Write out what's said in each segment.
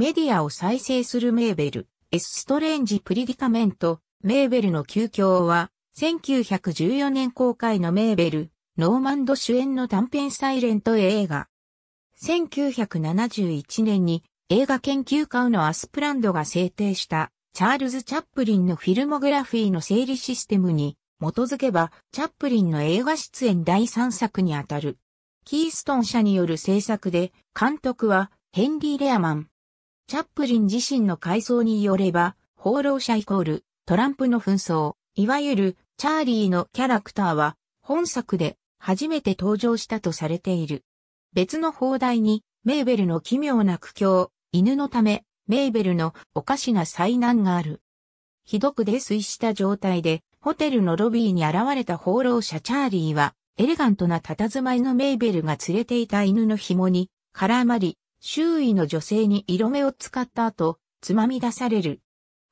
メディアを再生するメーベル、エス・ストレンジ・プリディカメント、メーベルの休況は、1914年公開のメーベル、ノーマンド主演の短編サイレント映画。1971年に映画研究家のアスプランドが制定したチャールズ・チャップリンのフィルモグラフィーの整理システムに基づけばチャップリンの映画出演第3作にあたる。キーストン社による制作で監督はヘンリー・レアマン、チャップリン自身の回想によれば、放浪者イコール、トランプの紛争、いわゆる、チャーリーのキャラクターは、本作で、初めて登場したとされている。別の放題に、メーベルの奇妙な苦境、犬のため、メーベルのおかしな災難がある。ひどく泥酔した状態で、ホテルのロビーに現れた放浪者チャーリーは、エレガントな佇まいのメーベルが連れていた犬の紐に、絡まり、周囲の女性に色目を使った後、つまみ出される。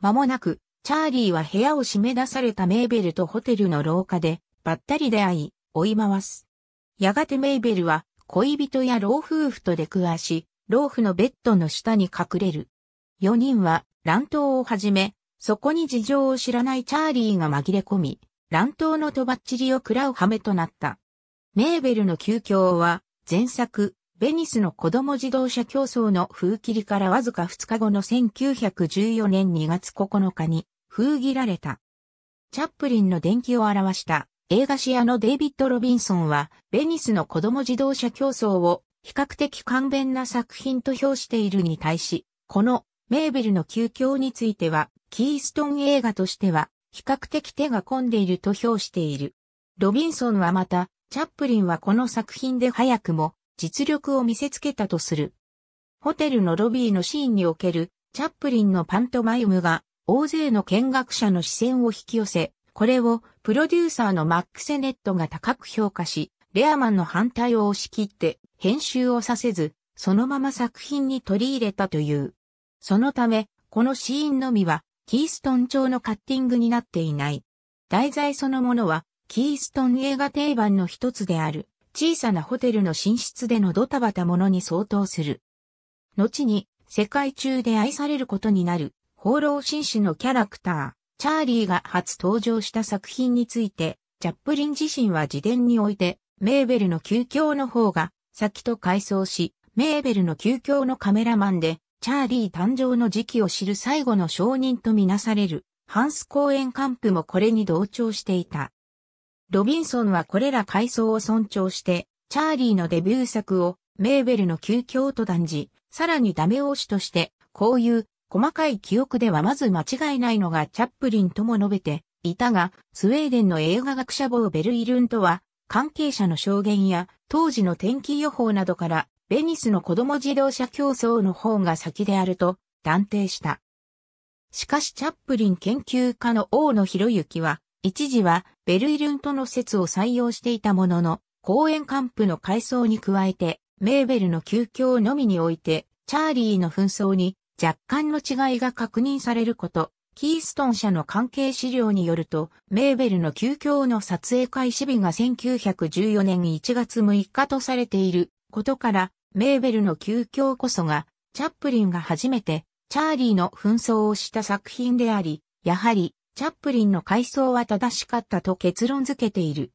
間もなく、チャーリーは部屋を締め出されたメーベルとホテルの廊下で、ばったり出会い、追い回す。やがてメーベルは、恋人や老夫婦と出くわし、老夫のベッドの下に隠れる。4人は、乱闘を始め、そこに事情を知らないチャーリーが紛れ込み、乱闘のとばっちりを食らう羽目となった。メーベルの急教は、前作、ベニスの子供自動車競争の封切りからわずか2日後の1914年2月9日に封切られた。チャップリンの伝記を表した映画シアのデイビッド・ロビンソンは、ベニスの子供自動車競争を比較的簡便な作品と評しているに対し、このメーベルの休教については、キーストン映画としては比較的手が込んでいると評している。ロビンソンはまた、チャップリンはこの作品で早くも実力を見せつけたとする。ホテルのロビーのシーンにおけるチャップリンのパントマイムが大勢の見学者の視線を引き寄せ、これをプロデューサーのマックセネットが高く評価し、レアマンの反対を押し切って編集をさせず、そのまま作品に取り入れたという。そのため、このシーンのみは、キーストン調のカッティングになっていない。題材そのものは、キーストン映画定番の一つである。小さなホテルの寝室でのドタバタものに相当する。後に、世界中で愛されることになる、放浪紳士のキャラクター、チャーリーが初登場した作品について、チャップリン自身は自伝において、メーベルの休教の方が、先と回想し、メーベルの休教のカメラマンで、チャーリー誕生の時期を知る最後の証人とみなされる、ハンス公カンプもこれに同調していた。ロビンソンはこれら階層を尊重して、チャーリーのデビュー作をメーベルの旧教と断じ、さらにダメ押しとして、こういう細かい記憶ではまず間違いないのがチャップリンとも述べていたが、スウェーデンの映画学者ボーベルイルンとは、関係者の証言や当時の天気予報などから、ベニスの子供自動車競争の方が先であると断定した。しかしチャップリン研究家の大野博之は、一時はベルイルントの説を採用していたものの、公園カンプの改装に加えて、メーベルの休教のみにおいて、チャーリーの紛争に若干の違いが確認されること、キーストン社の関係資料によると、メーベルの休教の撮影開始日が1914年1月6日とされていることから、メーベルの休教こそが、チャップリンが初めて、チャーリーの紛争をした作品であり、やはり、チャップリンの回想は正しかったと結論付けている。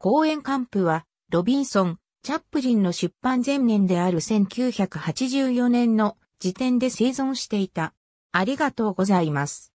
講演カンプは、ロビンソン、チャップリンの出版前年である1984年の時点で生存していた。ありがとうございます。